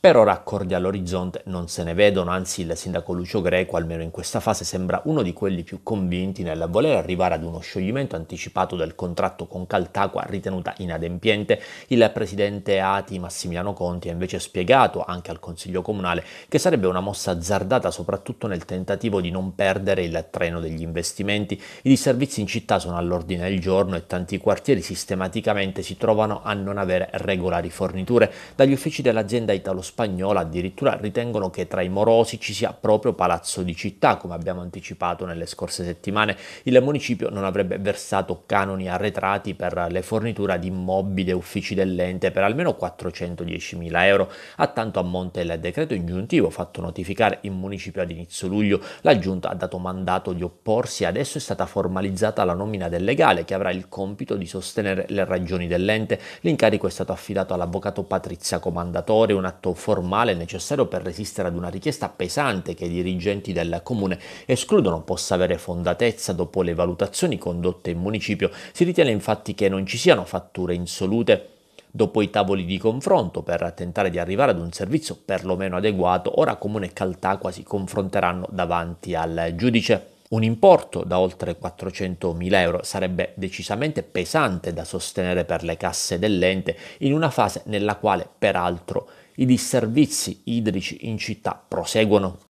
però raccordi all'orizzonte non se ne vedono, anzi il sindaco Lucio Greco, almeno in questa fase, sembra uno di quelli più convinti nel voler arrivare ad uno scioglimento anticipato del contratto con Caltacqua ritenuta inadempiente. Il presidente Ati Massimiliano Conti ha invece spiegato anche al Consiglio Comunale che sarebbe una mossa azzardata soprattutto nel tentativo di non perdere il treno degli investimenti. I disservizi in città sono all'ordine del giorno e tanti quartieri sistematicamente si trovano a non avere regolari forniture. Dagli uffici dell'azienda italo spagnola, addirittura ritengono che tra i morosi ci sia proprio Palazzo di Città, come abbiamo anticipato nelle scorse settimane. Il municipio non avrebbe versato canoni arretrati per le forniture di immobili e uffici dell'ente per almeno 410.000 euro. A tanto ammonta il decreto ingiuntivo fatto notificare in municipio ad inizio luglio. La giunta ha dato mandato di opporsi e adesso è stata formalizzata la nomina del legale che avrà il compito di sostenere le ragioni dell'ente. L'incarico è stato affidato all'avvocato Patrizia Comandatore, un atto formale necessario per resistere ad una richiesta pesante che i dirigenti del comune escludono possa avere fondatezza dopo le valutazioni condotte in municipio. Si ritiene infatti che non ci siano fatture insolute dopo i tavoli di confronto per tentare di arrivare ad un servizio perlomeno adeguato, ora Comune e Caltacqua si confronteranno davanti al giudice. Un importo da oltre 400.000 euro sarebbe decisamente pesante da sostenere per le casse dell'ente in una fase nella quale, peraltro, i disservizi idrici in città proseguono.